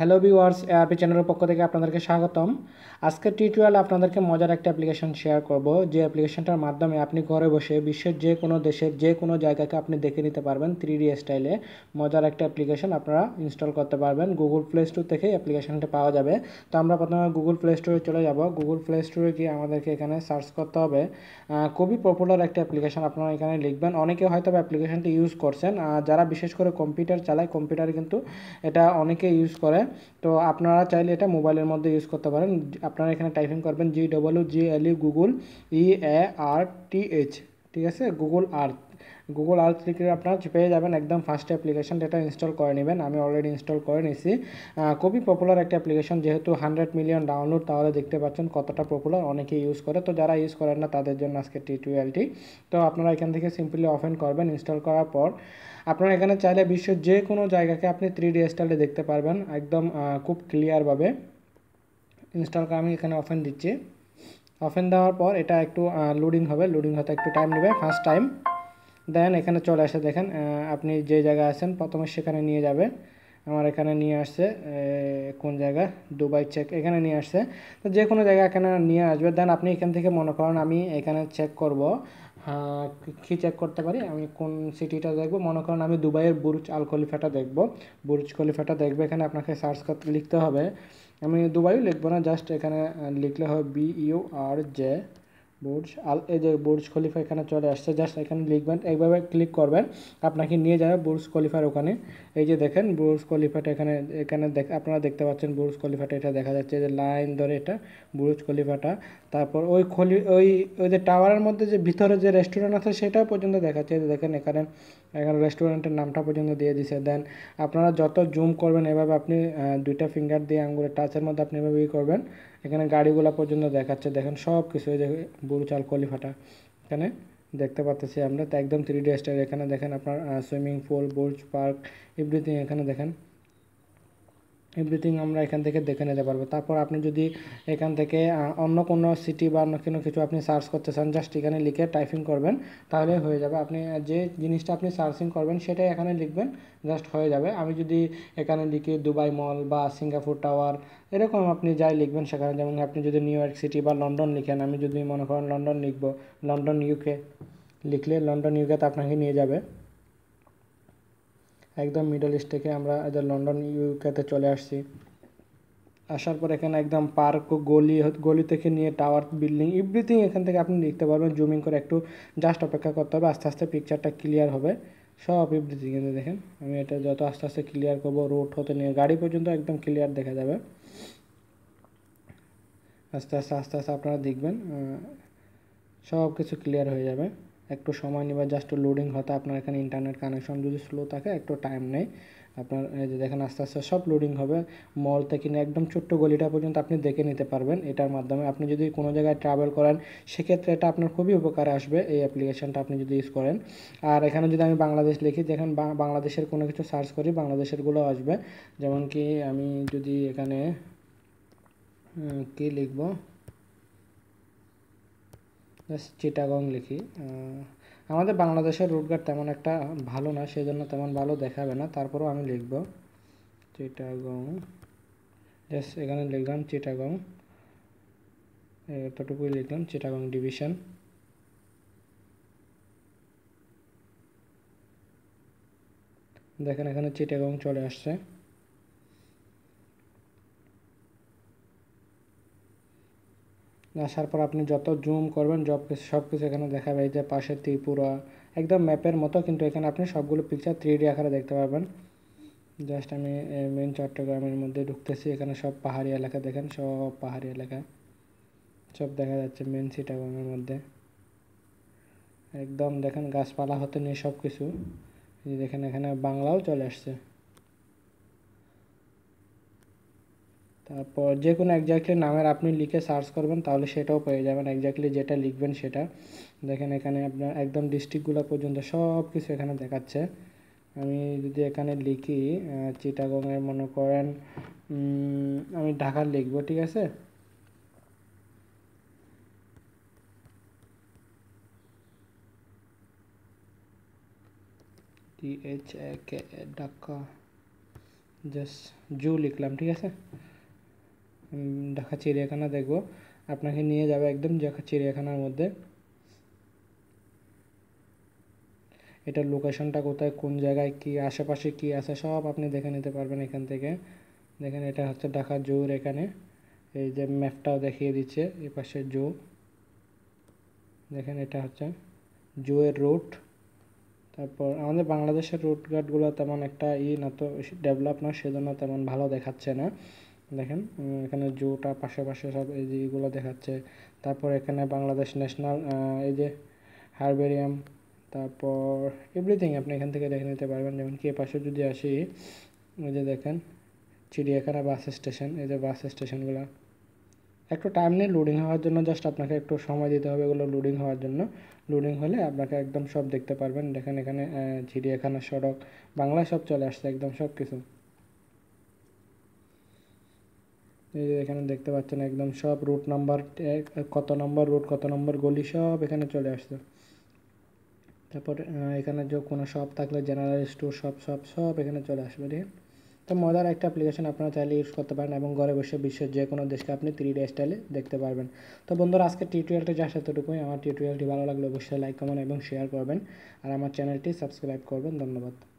hello viewers ARP চ্যানেলের পক্ষ থেকে আপনাদেরকে স্বাগতম আজকের টিউটোরিয়াল আপনাদেরকে মজার একটা অ্যাপ্লিকেশন শেয়ার করব যে অ্যাপ্লিকেশনটার মাধ্যমে আপনি ঘরে বসে বিশ্বের যে কোনো দেশের যে কোনো জায়গাকে আপনি দেখে নিতে পারবেন থ্রি ডি স্টাইলে মজার একটা অ্যাপ্লিকেশন আপনারা ইনস্টল করতে পারবেন গুগল প্লে স্টোর থেকে অ্যাপ্লিকেশনটা পাওয়া যাবে তো আমরা প্রথমে গুগল প্লে স্টোরে চলে যাব গুগল প্লে স্টোরে গিয়ে আমাদেরকে এখানে সার্চ করতে হবে খুবই পপুলার একটা অ্যাপ্লিকেশন আপনারা এখানে লিখবেন অনেকে হয়তো অ্যাপ্লিকেশনটি ইউজ করছেন যারা বিশেষ করে কম্পিউটার চালায় কম্পিউটার কিন্তু এটা অনেকে ইউজ করে তো আপনারা চাইলে এটা মোবাইলের মধ্যে ইউজ করতে পারেন আপনারা এখানে টাইপিং করবেন G W G L E Google E A R T H ঠিক আছে গুগল আর্থ গুগল আর্থ থেকে আপনার পেয়ে যাবেন একদম ফার্স্ট অ্যাপ্লিকেশন যেটা ইনস্টল করে নেবেন আমি অলরেডি ইনস্টল করে নিছি খুবই পপুলার একটা অ্যাপ্লিকেশন যেহেতু হান্ড্রেড মিলিয়ন ডাউনলোড তাহলে দেখতে পাচ্ছেন কতটা পপুলার অনেকেই ইউজ করে তো যারা ইউজ করেন না তাদের জন্য আজকে টুয়েলটি তো আপনারা এখান থেকে সিম্পলি অফেন করবেন ইনস্টল করার পর আপনারা এখানে চাইলে বিশ্বের যে কোনো জায়গাকে আপনি থ্রি ডি স্টাইলে দেখতে পারবেন একদম খুব ক্লিয়ারভাবে ইনস্টল করে আমি এখানে অফেন দিচ্ছি অফেন দেওয়ার পর এটা একটু লোডিং হবে লোডিং হতে একটু টাইম নেবে ফার্স্ট টাইম দেন এখানে চলে আসে দেখেন আপনি যে জায়গায় আছেন প্রথমে সেখানে নিয়ে যাবে আমার এখানে নিয়ে আসছে কোন জায়গা দুবাই চেক এখানে নিয়ে আসছে তো যে কোনো জায়গা এখানে নিয়ে আসবে দেন আপনি এখান থেকে মনে করেন আমি এখানে চেক করব হ্যাঁ, কী চেক করতে পারি আমি কোন সিটিটা দেখবো মনে করেন আমি দুবাইয়ের বুরুজ আল খলিফাটা দেখবো বুরুজ খলিফাটা দেখবো এখানে আপনাকে সার্চ করতে লিখতে হবে আমি দুবাইও লিখবো না জাস্ট এখানে লিখলে হবে B U R J Burj Al এই যে বুর্জ খলিফা এখানে চলে আসছে জাস্ট এখানে লিখবেন এইভাবে ক্লিক করবেন আপনাকে নিয়ে যাবে বুর্জ খলিফার ওখানে এই যে দেখেন বুর্জ খলিফাটা এখানে এখানে দেখ আপনারা দেখতে পাচ্ছেন বুর্জ খলিফাটা এটা দেখা যাচ্ছে যে লাইন ধরে এটা বুর্জ খলিফাটা তারপর ওই খলি ওই ওই যে টাওয়ারের মধ্যে যে ভিতরে যে রেস্টুরেন্ট আছে সেটা পর্যন্ত দেখাচ্ছে দেখেন এখানে এখানে রেস্টুরেন্টের নামটা পর্যন্ত দিয়ে দিছে দেন আপনারা যত জুম করবেন এভাবে আপনি দুইটা ফিঙ্গার দিয়ে আঙুলের টাচের মধ্যে আপনি এভাবে করবেন এখানে গাড়িগুলো পর্যন্ত দেখাচ্ছে দেখেন সব কিছু ওই যে গরু চাল কলি ফাটা এখানে দেখতে পাচ্ছি আমরা তো একদম থ্রি ডি স্টাইল এখানে দেখেন আপনার swimming pool Burj park everything এখানে দেখেন এভরিথিং আমরা এখান থেকে দেখে নিতে পারবো তারপর আপনি যদি এখান থেকে অন্য কোনো সিটি বা অন্য কোনো কিছু আপনি সার্চ করতে চান জাস্ট এখানে লিখে টাইপিং করবেন তাহলে হয়ে যাবে আপনি যে জিনিসটা আপনি সার্চিং করবেন সেটাই এখানে লিখবেন জাস্ট হয়ে যাবে আমি যদি এখানে লিখি দুবাই মল বা সিঙ্গাপুর টাওয়ার এরকম আপনি যাই লিখবেন সেখানে যেমন আপনি যদি নিউ ইয়র্ক সিটি বা লন্ডন লিখেন আমি যদি মনে করেন লন্ডন লিখবো লন্ডন ইউকে লিখলে লন্ডন তো আপনাকে নিয়ে যাবে একদম মিডল ইস্ট থেকে আমরা লন্ডন ইউকেতে চলে আসছি আসার পর এখানে একদম পার্ক গলি গলি থেকে নিয়ে টাওয়ার বিল্ডিং এভরিথিং এখান থেকে আপনি দেখতে পারবেন জুমিং করে একটু জাস্ট অপেক্ষা করতে হবে আস্তে আস্তে পিকচারটা ক্লিয়ার হবে সব এভরিথিং কিন্তু দেখেন আমি এটা যত আস্তে আস্তে ক্লিয়ার করবো রোড হতে নিয়ে গাড়ি পর্যন্ত একদম ক্লিয়ার দেখা যাবে আস্তে আস্তে আস্তে আস্তে আপনারা দেখবেন সব কিছু ক্লিয়ার হয়ে যাবে একটু সময় নেবে জাস্ট লোডিং হতে আপনার এখানে ইন্টারনেট কানেকশন যদি স্লো থাকে একটু টাইম নেই আপনার এই যে দেখেন আস্তে আস্তে সব লোডিং হবে মল থেকে নিয়ে একদম ছোট্ট গলিটা পর্যন্ত আপনি দেখে নিতে পারবেন এটার মাধ্যমে আপনি যদি কোনো জায়গায় ট্রাভেল করেন সেক্ষেত্রে এটা আপনার খুবই উপকারে আসবে এই অ্যাপ্লিকেশনটা আপনি যদি ইউজ করেন আর এখানে যদি আমি বাংলাদেশ লিখি দেখেন বাংলাদেশের কোনো কিছু সার্চ করি বাংলাদেশেরগুলো আসবে যেমন কি আমি যদি এখানে কি লিখবো চিটাগং লিখি আমাদের বাংলাদেশের রুটগার্ড তেমন একটা ভালো না সেই জন্য তেমন ভালো দেখাবে না তারপরেও আমি লিখব চিটাগং জাস্ট এখানে লিখলাম চিটাগং এতটুকুই লিখলাম চিটাগং ডিভিশন দেখেন এখানে চিটাগং চলে আসছে আসার পর আপনি যত জুম করবেন সব কিছু সব কিছু এখানে দেখাবে এই যে পাশে ত্রিপুরা একদম ম্যাপের মতো কিন্তু এখানে আপনি সবগুলো পিকচার থ্রি ডি আকারে দেখতে পাবেন জাস্ট আমি মেন চট্টগ্রামের মধ্যে ঢুকতেছি এখানে সব পাহাড়ি এলাকা দেখেন সব পাহাড়ি এলাকা সব দেখা যাচ্ছে মেন চিটাগ্রামের মধ্যে একদম দেখেন গাছপালা হতে নিয়ে সব কিছু দেখেন এখানে বাংলাও চলে আসছে তারপর যে কোনো একজাক্টলি নামের আপনি লিখে সার্চ করবেন তাহলে সেটাও পেয়ে যাবেন একজাক্টলি যেটা লিখবেন সেটা দেখেন এখানে আপনার একদম ডিস্ট্রিক্টগুলো পর্যন্ত সব কিছু এখানে দেখাচ্ছে আমি যদি এখানে লিখি চিটাগংয়ের মনে করেন আমি ঢাকার লিখবো ঠিক আছে T H A K Dhaka just zoo লিখলাম ঠিক আছে ঢাকা চিড়িয়াখানা দেখব আপনাকে নিয়ে যাবে একদম ঢাকা চিড়িয়াখানার মধ্যে এটার লোকেশনটা কোথায় কোন জায়গায় কি আশেপাশে কি আছে সব আপনি দেখে নিতে পারবেন এখান থেকে দেখেন এটা হচ্ছে ঢাকা জোর এখানে এই যে ম্যাপটাও দেখিয়ে দিচ্ছে এ পাশে জো দেখেন এটা হচ্ছে জোয়ের রুট তারপর আমাদের বাংলাদেশের রোডঘাটগুলো তেমন একটা ই না তো ডেভেলপ না সেজন্য তেমন ভালো দেখাচ্ছে না দেখেন এখানে জুটা পাশাপাশি সব এই যে এগুলো দেখাচ্ছে তারপর এখানে বাংলাদেশ ন্যাশনাল এই যে হারবেরিয়াম তারপর এভরিথিং আপনি এখান থেকে দেখে নিতে পারবেন যেমন কি পাশে যদি আসি ওই যে দেখেন চিড়িয়াখানা বাস স্টেশন এই যে বাস স্টেশনগুলো একটু টাইম নেই লোডিং হওয়ার জন্য জাস্ট আপনাকে একটু সময় দিতে হবে এগুলো লোডিং হওয়ার জন্য লোডিং হলে আপনাকে একদম সব দেখতে পারবেন দেখেন এখানে চিড়িয়াখানা সড়ক বাংলায় সব চলে আসছে একদম সব কিছু এই যে এখানে দেখতে পাচ্ছেন একদম সব রুট নাম্বার কত নম্বর রুট কত নম্বর গলি সব এখানে চলে আসছে তারপর এখানে যে কোনো শপ থাকলে জেনারেল স্টোর শপ সব সব এখানে চলে আসবে ঠিক তো মজার একটা অ্যাপ্লিকেশন আপনারা চাইলে ইউজ করতে পারেন এবং ঘরে বসে বিশ্বের যে কোনো দেশকে আপনি থ্রি ডে স্টাইলে দেখতে পারবেন তো বন্ধুরা আজকে টিউটোরিয়ালটা যা সেটুকুই আমার টিউটোরিয়ালটি ভালো লাগলে অবশ্যই লাইক কমেন্ট এবং শেয়ার করবেন আর আমার চ্যানেলটি সাবস্ক্রাইব করবেন ধন্যবাদ